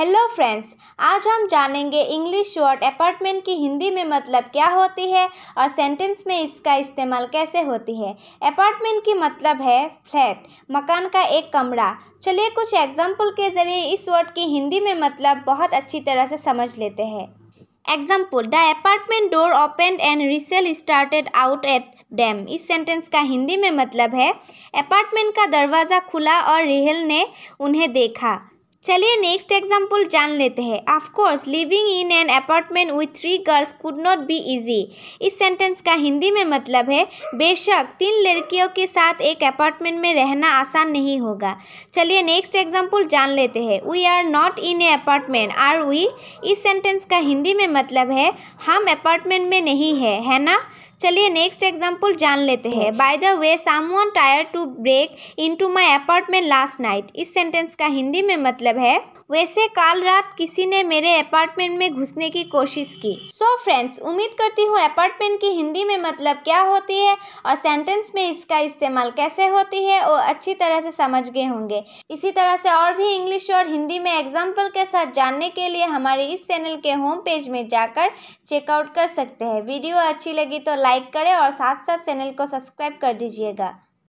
hello friends आज हम जानेंगे इंग्लिश वर्ड अपार्टमेंट की हिंदी में मतलब क्या होती है और सेंटेंस में इसका इस्तेमाल कैसे होती है अपार्टमेंट की मतलब है फ्लैट मकान का एक कमरा चलिए कुछ एग्जाम्पल के ज़रिए इस वर्ड की हिंदी में मतलब बहुत अच्छी तरह से समझ लेते हैं example the apartment door open and resale started out at dam इस सेंटेंस का हिंदी में मतलब है अपार्टमेंट का दरवाज़ा खुला और रिहेल ने उन्हें देखा चलिए नेक्स्ट एग्जाम्पल जान लेते हैं of course living in an apartment with three girls could not be easy इस सेंटेंस का हिंदी में मतलब है बेशक तीन लड़कियों के साथ एक अपार्टमेंट में रहना आसान नहीं होगा चलिए नेक्स्ट एग्जाम्पल जान लेते हैं we are not in a apartment are we इस सेंटेंस का हिंदी में मतलब है हम अपार्टमेंट में नहीं है है ना चलिए नेक्स्ट एग्जाम्पल जान लेते हैं by the way someone tried to break into my apartment last night इस सेंटेंस का हिंदी में मतलब मतलब है वैसे काल रात किसी ने मेरे अपार्टमेंट में घुसने की कोशिश की सो so फ्रेंड्स उम्मीद करती हूँ अपार्टमेंट की हिंदी में मतलब क्या होती है और सेंटेंस में इसका इस्तेमाल कैसे होती है वो अच्छी तरह से समझ गए होंगे इसी तरह से और भी इंग्लिश और हिंदी में एग्जाम्पल के साथ जानने के लिए हमारे इस चैनल के होम पेज में जाकर चेकआउट कर सकते हैं वीडियो अच्छी लगी तो लाइक करें और साथ साथ चैनल को सब्सक्राइब कर दीजिएगा